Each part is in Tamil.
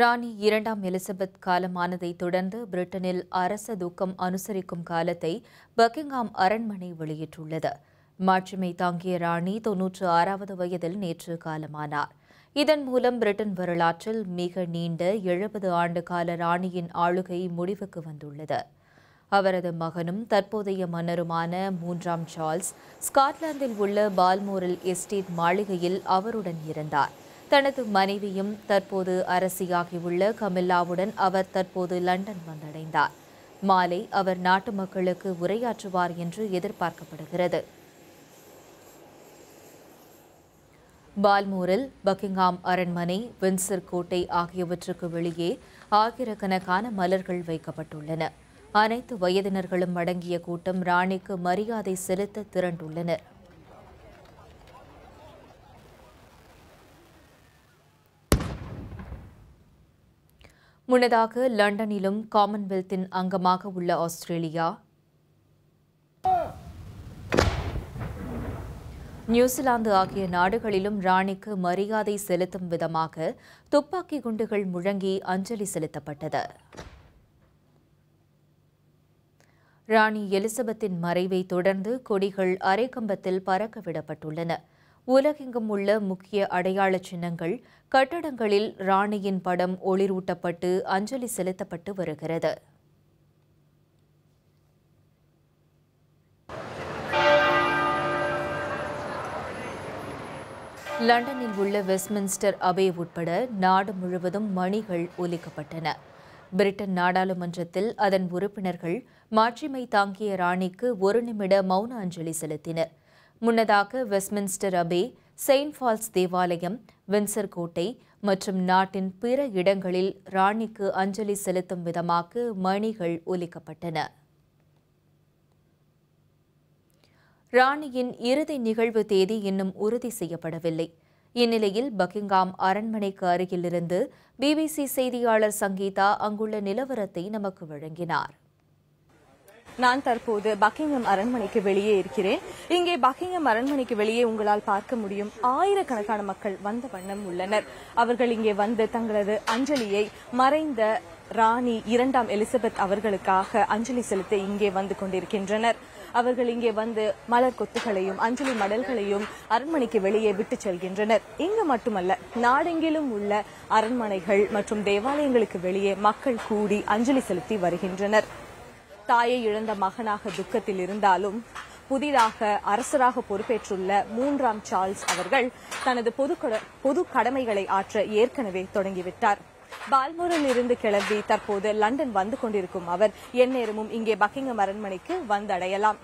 ராணி இரண்டாம் எலிசபெத் காலமானதை தொடர்ந்து பிரிட்டனில் அரச துக்கம் அனுசரிக்கும் காலத்தை பக்கிங்ஹாம் அரண்மனை வெளியிட்டுள்ளது மாட்சிமை தாங்கிய ராணி தொன்னூற்று ஆறாவது வயதில் நேற்று காலமானார் இதன் மூலம் பிரிட்டன் வரலாற்றில் மிக நீண்ட எழுபது ஆண்டு கால ராணியின் ஆளுகை முடிவுக்கு வந்துள்ளது அவரது மகனும் தற்போதைய மன்னருமான மூன்றாம் சார்ல்ஸ் ஸ்காட்லாந்தில் உள்ள பால்மோரல் எஸ்டேட் மாளிகையில் அவருடன் இருந்தார் தனது மனைவியும் தற்போது அரசியாகியுள்ள கமில்லாவுடன் அவர் தற்போது லண்டன் வந்தடைந்தார் மாலை அவர் நாட்டு மக்களுக்கு உரையாற்றுவார் என்று எதிர்பார்க்கப்படுகிறது பால்மோரல் பக்கிங்ஹாம் அரண்மனை வின்சர் கோட்டை ஆகியவற்றுக்கு வெளியே ஆயிரக்கணக்கான மலர்கள் வைக்கப்பட்டுள்ளன அனைத்து வயதினர்களும் அடங்கிய கூட்டம் ராணிக்கு மரியாதை செலுத்த திரண்டுள்ளனர் முன்னதாக லண்டனிலும் காமன்வெல்த்தின் அங்கமாக உள்ள ஆஸ்திரேலியா நியூசிலாந்து ஆகிய நாடுகளிலும் ராணிக்கு மரியாதை செலுத்தும் விதமாக துப்பாக்கி குண்டுகள் முழங்கி அஞ்சலி செலுத்தப்பட்டது ராணி எலிசபெத்தின் மறைவை தொடர்ந்து கொடிகள் அரைக்கம்பத்தில் பறக்க விடப்பட்டுள்ளன உலகெங்கும் உள்ள முக்கிய அடையாள சின்னங்கள் கட்டடங்களில் ராணியின் படம் ஒளிரூட்டப்பட்டு அஞ்சலி செலுத்தப்பட்டு வருகிறது லண்டனில் உள்ள வெஸ்ட்மின்ஸ்டர் அபே உட்பட நாடு முழுவதும் மணிகள் ஒலிக்கப்பட்டன பிரிட்டன் நாடாளுமன்றத்தில் அதன் உறுப்பினர்கள் மாட்சிமை தாங்கிய ராணிக்கு ஒரு நிமிட மௌன அஞ்சலி செலுத்தினர் முன்னதாக வெஸ்ட்மின்ஸ்டர் அபே செயின்ட் ஃபால்ஸ் தேவாலயம் வின்சர் கோட்டை மற்றும் நாட்டின் பிற இடங்களில் ராணிக்கு அஞ்சலி செலுத்தும் விதமாக மணிகள் ஒலிக்கப்பட்டன ராணியின் இறுதி நிகழ்வு தேதி இன்னும் உறுதி செய்யப்படவில்லை இந்நிலையில் பக்கிங்காம் அரண்மனைக்கு அருகிலிருந்து பிபிசி செய்தியாளர் சங்கீதா அங்குள்ள நிலவரத்தை நமக்கு வழங்கினார் நான் தற்போது பக்கிங்கம் அரண்மனைக்கு வெளியே இருக்கிறேன் இங்கே பக்கிங்கம் அரண்மனைக்கு வெளியே உங்களால் பார்க்க முடியும் ஆயிரக்கணக்கான மக்கள் வந்த வண்ணம் உள்ளனர் அவர்கள் இங்கே வந்து தங்களது அஞ்சலியை மறைந்த ராணி இரண்டாம் எலிசபெத் அவர்களுக்காக அஞ்சலி செலுத்த இங்கே வந்து கொண்டிருக்கின்றனர் அவர்கள் இங்கே வந்து மலர் கொத்துகளையும் அஞ்சலி மடல்களையும் அரண்மனைக்கு வெளியே விட்டு செல்கின்றனர் இங்கு மட்டுமல்ல நாடெங்கிலும் உள்ள அரண்மனைகள் மற்றும் தேவாலயங்களுக்கு வெளியே மக்கள் கூடி அஞ்சலி செலுத்தி வருகின்றனர் தாயை இழந்த மகனாக துக்கத்தில் இருந்தாலும் புதிதாக அரசராக பொறுப்பேற்றுள்ள மூன்றாம் சார்ல்ஸ் அவர்கள் தனது பொது கடமைகளை ஆற்ற ஏற்கனவே தொடங்கிவிட்டார் பால்மோரில் இருந்து கிளம்பி தற்போது லண்டன் வந்து கொண்டிருக்கும் அவர் எந்நேரமும் இங்கே பக்கிங்கம் அரண்மனைக்கு வந்தடையலாம்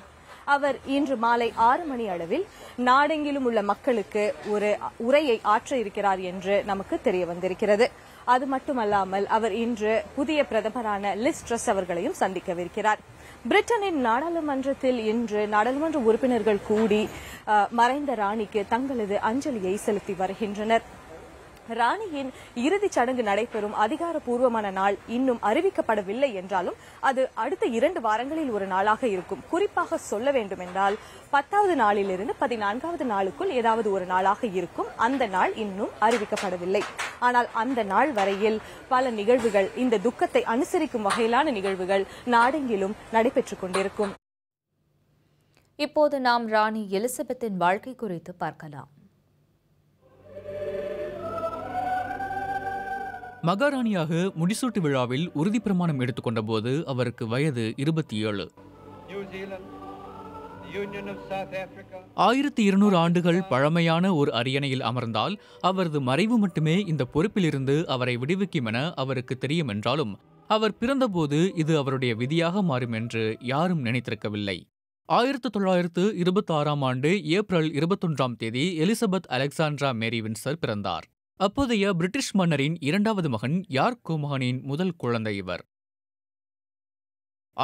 அவர் இன்று மாலை ஆறு மணி அளவில் நாடெங்கிலும் உள்ள மக்களுக்கு ஒரு உரையை ஆற்ற இருக்கிறார் என்று நமக்கு தெரிய வந்திருக்கிறது அது மட்டுமல்லாமல் அவர் இன்று புதிய பிரதமரான லிஸ் ட்ரஸ் அவர்களையும் சந்திக்கவிருக்கிறார் பிரிட்டனின் நாடாளுமன்றத்தில் இன்று நாடாளுமன்ற உறுப்பினர்கள் கூடி மறைந்த ராணிக்கு தங்களது அஞ்சலியை செலுத்தி வருகின்றனா் ராணியின் இறுதிச் சடங்கு நடைபெறும் அதிகாரப்பூர்வமான நாள் இன்னும் அறிவிக்கப்படவில்லை என்றாலும் அது அடுத்த இரண்டு வாரங்களில் ஒரு நாளாக இருக்கும் குறிப்பாக சொல்ல வேண்டும் என்றால் பத்தாவது நாளிலிருந்து பதினான்காவது நாளுக்குள் ஏதாவது ஒரு நாளாக இருக்கும் அந்த நாள் இன்னும் அறிவிக்கப்படவில்லை ஆனால் அந்த நாள் வரையில் பல நிகழ்வுகள் இந்த துக்கத்தை அனுசரிக்கும் வகையிலான நிகழ்வுகள் நாடெங்கிலும் நடைபெற்றுக் கொண்டிருக்கும் இப்போது நாம் ராணி எலிசபெத்தின் வாழ்க்கை குறித்து பார்க்கலாம் மகாராணியாக முடிசூட்டு விழாவில் உறுதிப்பிரமாணம் எடுத்துக்கொண்ட போது அவருக்கு வயது இருபத்தி ஏழு ஆயிரத்தி இருநூறு ஆண்டுகள் பழமையான ஒரு அரியணையில் அமர்ந்தால் அவரது மறைவு மட்டுமே இந்த பொறுப்பிலிருந்து அவரை விடுவிக்கும் என அவருக்கு தெரியும் என்றாலும் அவர் பிறந்தபோது இது அவருடைய விதியாக மாறும் என்று யாரும் நினைத்திருக்கவில்லை ஆயிரத்து தொள்ளாயிரத்து இருபத்தி ஆறாம் ஆண்டு ஏப்ரல் இருபத்தொன்றாம் தேதி எலிசபெத் அலெக்சாண்ட்ரா மேரி வின்சர் பிறந்தார் அப்போதைய பிரிட்டிஷ் மன்னரின் இரண்டாவது மகன் யார் கோமகனின் முதல் குழந்தை இவர்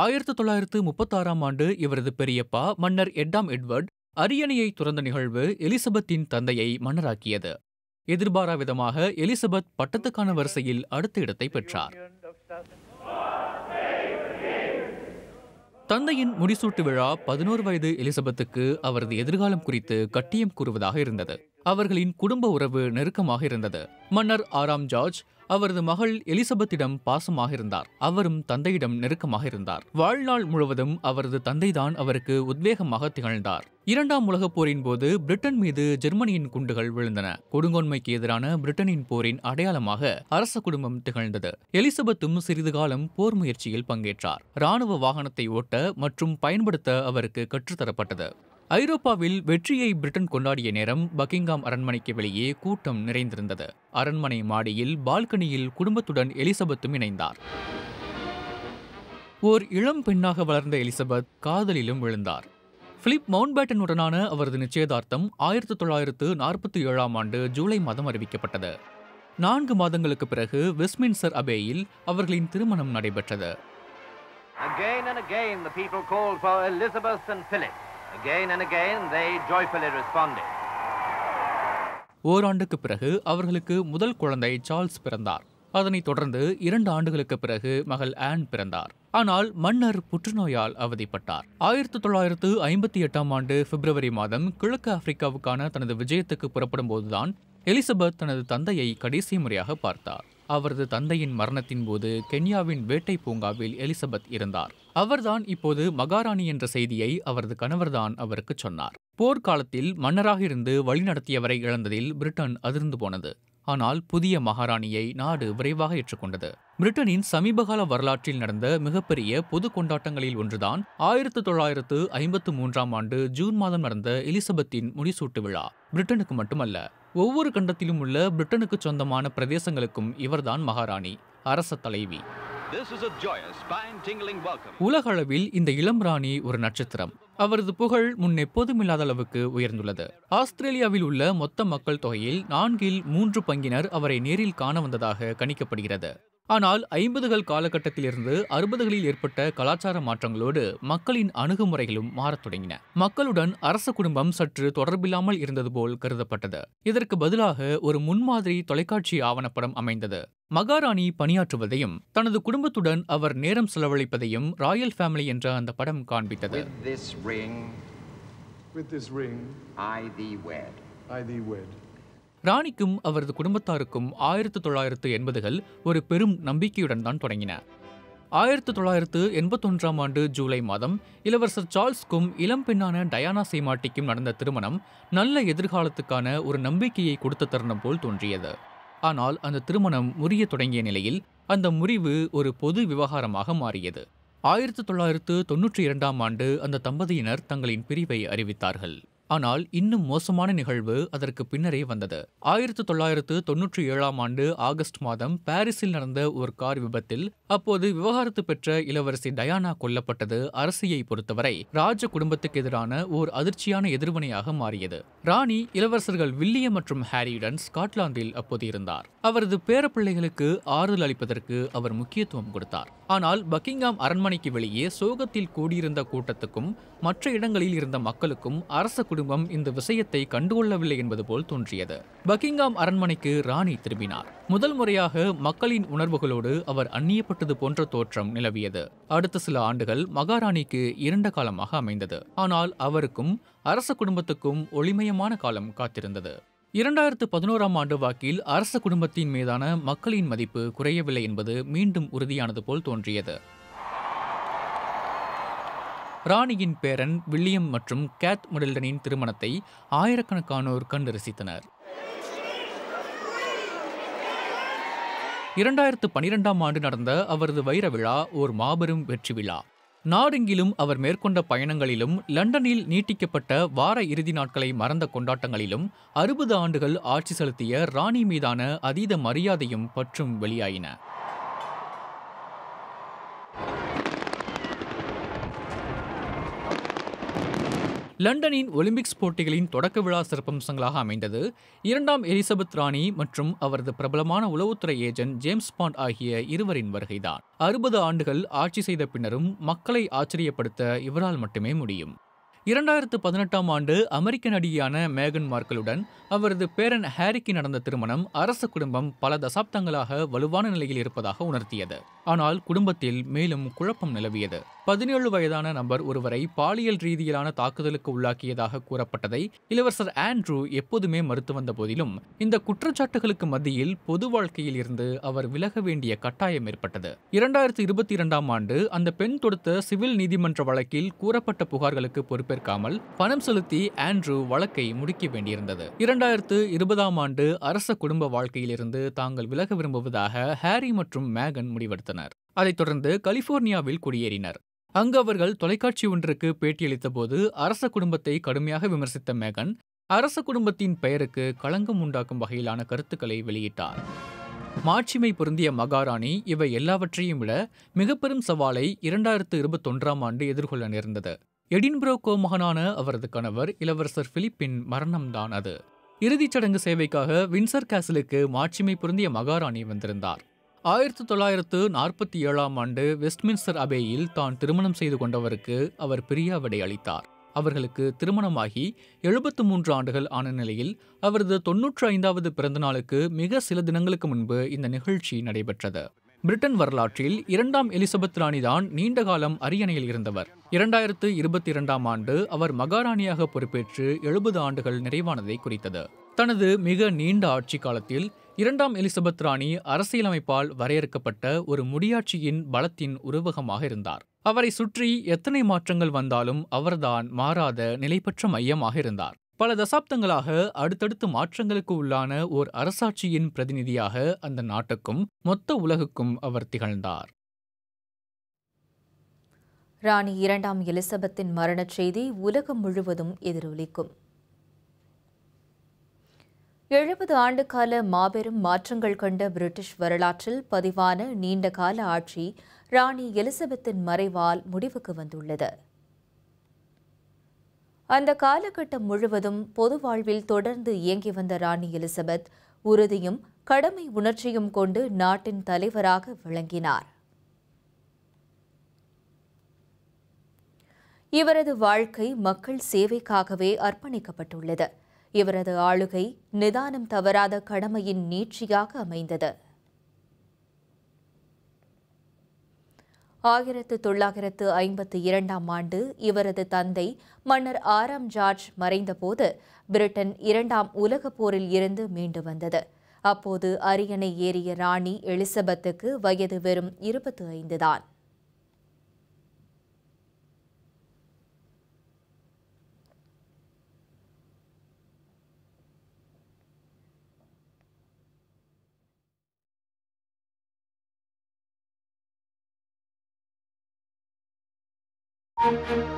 ஆயிரத்தி தொள்ளாயிரத்து முப்பத்தாறாம் ஆண்டு இவரது பெரியப்பா மன்னர் எட்டாம் எட்வர்ட் அரியணையை துறந்த நிகழ்வு எலிசபெத்தின் தந்தையை மன்னராக்கியது எதிர்பாரா விதமாக எலிசபெத் பட்டத்துக்கான வரிசையில் அடுத்த இடத்தை பெற்றார் தந்தையின் முடிசூட்டு விழா பதினோரு வயது எலிசபெத்துக்கு அவரது எதிர்காலம் குறித்து கட்டியம் கூறுவதாக இருந்தது அவர்களின் குடும்ப உறவு நெருக்கமாக இருந்தது மன்னர் ஆறாம் ஜார்ஜ் அவரது மகள் எலிசபெத்திடம் பாசமாக இருந்தார் அவரும் தந்தையிடம் நெருக்கமாக இருந்தார் வாழ்நாள் முழுவதும் அவரது தந்தைதான் அவருக்கு உத்வேகமாக திகழ்ந்தார் இரண்டாம் உலகப் போரின் போது பிரிட்டன் மீது ஜெர்மனியின் குண்டுகள் விழுந்தன கொடுங்கோன்மைக்கு எதிரான பிரிட்டனின் போரின் அடையாளமாக அரச குடும்பம் திகழ்ந்தது எலிசபெத்தும் சிறிது காலம் போர் முயற்சியில் பங்கேற்றார் ராணுவ வாகனத்தை ஓட்ட மற்றும் பயன்படுத்த அவருக்கு கற்றுத்தரப்பட்டது ஐரோப்பாவில் வெற்றியை பிரிட்டன் கொண்டாடிய நேரம் பக்கிங்காம் அரண்மனைக்கு வெளியே கூட்டம் நிறைந்திருந்தது அரண்மனை மாடியில் பால்கனியில் குடும்பத்துடன் எலிசபெத்தும் இணைந்தார் ஓர் இளம் பெண்ணாக வளர்ந்த எலிசபெத் காதலிலும் விழுந்தார் பிலிப் மவுண்ட்பேட்டனுடனான அவரது நிச்சயதார்த்தம் ஆயிரத்தி தொள்ளாயிரத்து நாற்பத்தி ஏழாம் ஆண்டு ஜூலை மாதம் அறிவிக்கப்பட்டது நான்கு மாதங்களுக்கு பிறகு வெஸ்ட்மின்சர் அபேயில் அவர்களின் திருமணம் நடைபெற்றது Again and again the people called for Elizabeth and Philip. Again and again they joyfully responded. ஓராண்டுக்கு பிறகு அவர்களுக்கு முதல் குழந்தை சார்ல்ஸ் பிறந்தார் அதனைத் தொடர்ந்து இரண்டு ஆண்டுகளுக்கு பிறகு மகள் ஆன் பிறந்தார் ஆனால் மன்னர் புற்றுநோயால் அவதிப்பட்டார் ஆயிரத்தி தொள்ளாயிரத்து ஐம்பத்தி எட்டாம் ஆண்டு பிப்ரவரி மாதம் கிழக்கு ஆப்பிரிக்காவுக்கான தனது விஜயத்துக்கு புறப்படும் போதுதான் எலிசபெத் தனது தந்தையை கடைசி முறையாக பார்த்தார் அவரது தந்தையின் மரணத்தின் போது கென்யாவின் வேட்டை பூங்காவில் எலிசபெத் இருந்தார் அவர்தான் இப்போது மகாராணி என்ற செய்தியை அவரது கணவர்தான் அவருக்கு சொன்னார் போர்க்காலத்தில் மன்னராக இருந்து வழிநடத்தியவரை இழந்ததில் பிரிட்டன் அதிர்ந்து போனது ஆனால் புதிய மகாராணியை நாடு விரைவாக ஏற்றுக்கொண்டது பிரிட்டனின் சமீபகால வரலாற்றில் நடந்த மிகப்பெரிய பொது கொண்டாட்டங்களில் ஒன்றுதான் ஆயிரத்து தொள்ளாயிரத்து ஐம்பத்து மூன்றாம் ஆண்டு ஜூன் மாதம் நடந்த எலிசபெத்தின் முடிசூட்டு விழா பிரிட்டனுக்கு மட்டுமல்ல ஒவ்வொரு கண்டத்திலும் உள்ள பிரிட்டனுக்கு சொந்தமான பிரதேசங்களுக்கும் இவர்தான் மகாராணி அரச தலைவி உலகளவில் இந்த இளம் ராணி ஒரு நட்சத்திரம் அவரது புகழ் முன் எப்போதும் இல்லாத அளவுக்கு உயர்ந்துள்ளது ஆஸ்திரேலியாவில் உள்ள மொத்த மக்கள் தொகையில் நான்கில் மூன்று பங்கினர் அவரை நேரில் காண வந்ததாக கணிக்கப்படுகிறது ஆனால் ஐம்பதுகள் காலகட்டத்திலிருந்து அறுபதுகளில் ஏற்பட்ட கலாச்சார மாற்றங்களோடு மக்களின் அணுகுமுறைகளும் மாறத் தொடங்கின மக்களுடன் அரச குடும்பம் சற்று தொடர்பில்லாமல் இருந்தது போல் கருதப்பட்டது இதற்கு பதிலாக ஒரு முன்மாதிரி தொலைக்காட்சி ஆவணப்படம் அமைந்தது மகாராணி பணியாற்றுவதையும் தனது குடும்பத்துடன் அவர் நேரம் செலவழிப்பதையும் ராயல் ஃபேமிலி என்ற அந்த படம் காண்பித்தது With this ring, I thee wed. I thee wed. ராணிக்கும் அவரது குடும்பத்தாருக்கும் ஆயிரத்து தொள்ளாயிரத்து எண்பதுகள் ஒரு பெரும் நம்பிக்கையுடன் தான் தொடங்கின ஆயிரத்து தொள்ளாயிரத்து எண்பத்தொன்றாம் ஆண்டு ஜூலை மாதம் இளவரசர் சார்ல்ஸ்க்கும் இளம் பெண்ணான டயானா சீமாட்டிக்கும் நடந்த திருமணம் நல்ல எதிர்காலத்துக்கான ஒரு நம்பிக்கையை கொடுத்த தருணம் போல் தோன்றியது ஆனால் அந்த திருமணம் முறிய தொடங்கிய நிலையில் அந்த முறிவு ஒரு பொது விவகாரமாக மாறியது ஆயிரத்து தொள்ளாயிரத்து தொன்னூற்றி இரண்டாம் ஆண்டு அந்த தம்பதியினர் தங்களின் பிரிவை அறிவித்தார்கள் ஆனால் இன்னும் மோசமான நிகழ்வு அதற்கு பின்னரே வந்தது ஆயிரத்து தொள்ளாயிரத்து தொன்னூற்றி ஏழாம் ஆண்டு ஆகஸ்ட் மாதம் பாரிஸில் நடந்த ஒரு கார் விபத்தில் அப்போது விவகாரத்து பெற்ற இளவரசி டயானா கொல்லப்பட்டது அரசியை பொறுத்தவரை ராஜ குடும்பத்துக்கு எதிரான ஓர் அதிர்ச்சியான எதிர்வினையாக மாறியது ராணி இளவரசர்கள் வில்லியம் மற்றும் ஹாரியுடன் ஸ்காட்லாந்தில் அப்போது இருந்தார் அவரது பேரப்பிள்ளைகளுக்கு ஆறுதல் அளிப்பதற்கு அவர் முக்கியத்துவம் கொடுத்தார் ஆனால் பக்கிங்காம் அரண்மனைக்கு வெளியே சோகத்தில் கூடியிருந்த கூட்டத்துக்கும் மற்ற இடங்களில் இருந்த மக்களுக்கும் அரச குடும்பம் இந்த விஷயத்தை கண்டுகொள்ளவில்லை என்பது போல் தோன்றியது பக்கிங்காம் அரண்மனைக்கு ராணி திரும்பினார் முதல் முறையாக மக்களின் உணர்வுகளோடு அவர் அந்நியப்பட்டு நடக்குது போன்ற தோற்றம் நிலவியது அடுத்த சில ஆண்டுகள் மகாராணிக்கு இரண்ட காலமாக அமைந்தது ஆனால் அவருக்கும் அரச குடும்பத்துக்கும் ஒளிமயமான காலம் காத்திருந்தது இரண்டாயிரத்து பதினோராம் ஆண்டு வாக்கில் அரச குடும்பத்தின் மீதான மக்களின் மதிப்பு குறையவில்லை என்பது மீண்டும் உறுதியானது போல் தோன்றியது ராணியின் பேரன் வில்லியம் மற்றும் கேத் முடல்டனின் திருமணத்தை ஆயிரக்கணக்கானோர் கண்டு ரசித்தனர் இரண்டாயிரத்து பனிரெண்டாம் ஆண்டு நடந்த அவரது வைர விழா ஓர் மாபெரும் வெற்றி விழா நாடெங்கிலும் அவர் மேற்கொண்ட பயணங்களிலும் லண்டனில் நீட்டிக்கப்பட்ட வார இறுதி நாட்களை மறந்த கொண்டாட்டங்களிலும் அறுபது ஆண்டுகள் ஆட்சி செலுத்திய ராணி மீதான அதீத மரியாதையும் பற்றும் வெளியாயின லண்டனின் ஒலிம்பிக்ஸ் போட்டிகளின் தொடக்க விழா சிறப்பம்சங்களாக அமைந்தது இரண்டாம் எலிசபெத் ராணி மற்றும் அவரது பிரபலமான உளவுத்துறை ஏஜென்ட் ஜேம்ஸ் பாண்ட் ஆகிய இருவரின் வருகைதான் அறுபது ஆண்டுகள் ஆட்சி செய்த பின்னரும் மக்களை ஆச்சரியப்படுத்த இவரால் மட்டுமே முடியும் இரண்டாயிரத்து பதினெட்டாம் ஆண்டு அமெரிக்க நடிகையான மேகன் மார்க்கலுடன் அவரது பேரன் ஹாரிக்கு நடந்த திருமணம் அரச குடும்பம் பல தசாப்தங்களாக வலுவான நிலையில் இருப்பதாக உணர்த்தியது ஆனால் குடும்பத்தில் மேலும் குழப்பம் நிலவியது பதினேழு வயதான நபர் ஒருவரை பாலியல் ரீதியிலான தாக்குதலுக்கு உள்ளாக்கியதாக கூறப்பட்டதை இளவரசர் ஆண்ட்ரூ எப்போதுமே மறுத்து வந்த போதிலும் இந்த குற்றச்சாட்டுகளுக்கு மத்தியில் பொது வாழ்க்கையில் இருந்து அவர் விலக வேண்டிய கட்டாயம் ஏற்பட்டது இரண்டாயிரத்து இருபத்தி இரண்டாம் ஆண்டு அந்த பெண் தொடுத்த சிவில் நீதிமன்ற வழக்கில் கூறப்பட்ட புகார்களுக்கு பொறுப்பேற்ற பொறுப்பேற்காமல் பணம் செலுத்தி ஆண்ட்ரூ வழக்கை முடிக்க வேண்டியிருந்தது இரண்டாயிரத்து இருபதாம் ஆண்டு அரச குடும்ப வாழ்க்கையிலிருந்து தாங்கள் விலக விரும்புவதாக ஹாரி மற்றும் மேகன் முடிவெடுத்தனர் அதைத் தொடர்ந்து கலிபோர்னியாவில் குடியேறினர் அங்கு அவர்கள் தொலைக்காட்சி ஒன்றுக்கு பேட்டியளித்த போது அரச குடும்பத்தை கடுமையாக விமர்சித்த மேகன் அரச குடும்பத்தின் பெயருக்கு களங்கம் உண்டாக்கும் வகையிலான கருத்துக்களை வெளியிட்டார் மாட்சிமை பொருந்திய மகாராணி இவை எல்லாவற்றையும் விட மிகப்பெரும் சவாலை இரண்டாயிரத்து இருபத்தொன்றாம் ஆண்டு எதிர்கொள்ள நேர்ந்தது எடின்புரோ கோமகனான அவரது கணவர் இளவரசர் பிலிப்பின் மரணம்தான் அது இறுதிச் சடங்கு சேவைக்காக வின்சர் கேசலுக்கு மாட்சிமை பொருந்திய மகாராணி வந்திருந்தார் ஆயிரத்தி தொள்ளாயிரத்து நாற்பத்தி ஏழாம் ஆண்டு வெஸ்ட்மின்ஸ்டர் அபேயில் தான் திருமணம் செய்து கொண்டவருக்கு அவர் பிரியாவிடை அளித்தார் அவர்களுக்கு திருமணமாகி எழுபத்து மூன்று ஆண்டுகள் ஆன நிலையில் அவரது தொன்னூற்று ஐந்தாவது பிறந்தநாளுக்கு மிக சில தினங்களுக்கு முன்பு இந்த நிகழ்ச்சி நடைபெற்றது பிரிட்டன் வரலாற்றில் இரண்டாம் எலிசபெத் ராணிதான் நீண்ட காலம் அரியணையில் இருந்தவர் இரண்டாயிரத்து இருபத்தி இரண்டாம் ஆண்டு அவர் மகாராணியாக பொறுப்பேற்று எழுபது ஆண்டுகள் நிறைவானதை குறித்தது தனது மிக நீண்ட ஆட்சி காலத்தில் இரண்டாம் எலிசபெத் ராணி அரசியலமைப்பால் வரையறுக்கப்பட்ட ஒரு முடியாட்சியின் பலத்தின் உருவகமாக இருந்தார் அவரை சுற்றி எத்தனை மாற்றங்கள் வந்தாலும் அவர்தான் மாறாத நிலைப்பற்ற மையமாக இருந்தார் பல தசாப்தங்களாக அடுத்தடுத்து மாற்றங்களுக்கு உள்ளான ஓர் அரசாட்சியின் பிரதிநிதியாக அந்த நாட்டுக்கும் மொத்த உலகுக்கும் அவர் திகழ்ந்தார் ராணி இரண்டாம் எலிசபெத்தின் மரணச் செய்தி உலகம் முழுவதும் எதிரொலிக்கும் எழுபது ஆண்டுகால மாபெரும் மாற்றங்கள் கண்ட பிரிட்டிஷ் வரலாற்றில் பதிவான நீண்டகால ஆட்சி ராணி எலிசபெத்தின் மறைவால் முடிவுக்கு வந்துள்ளது அந்த காலகட்டம் முழுவதும் பொது வாழ்வில் தொடர்ந்து இயங்கி வந்த ராணி எலிசபெத் உறுதியும் கடமை உணர்ச்சியும் கொண்டு நாட்டின் தலைவராக விளங்கினார் இவரது வாழ்க்கை மக்கள் சேவைக்காகவே அர்ப்பணிக்கப்பட்டுள்ளது இவரது ஆளுகை நிதானம் தவறாத கடமையின் நீட்சியாக அமைந்தது ஆயிரத்து தொள்ளாயிரத்து ஐம்பத்து இரண்டாம் ஆண்டு இவரது தந்தை மன்னர் ஆறாம் ஜார்ஜ் மறைந்தபோது பிரிட்டன் இரண்டாம் உலகப் போரில் இருந்து மீண்டு வந்தது அப்போது அரியணை ஏறிய ராணி எலிசபெத்துக்கு வயது வெறும் இருபத்து ஐந்து தான் Thank you.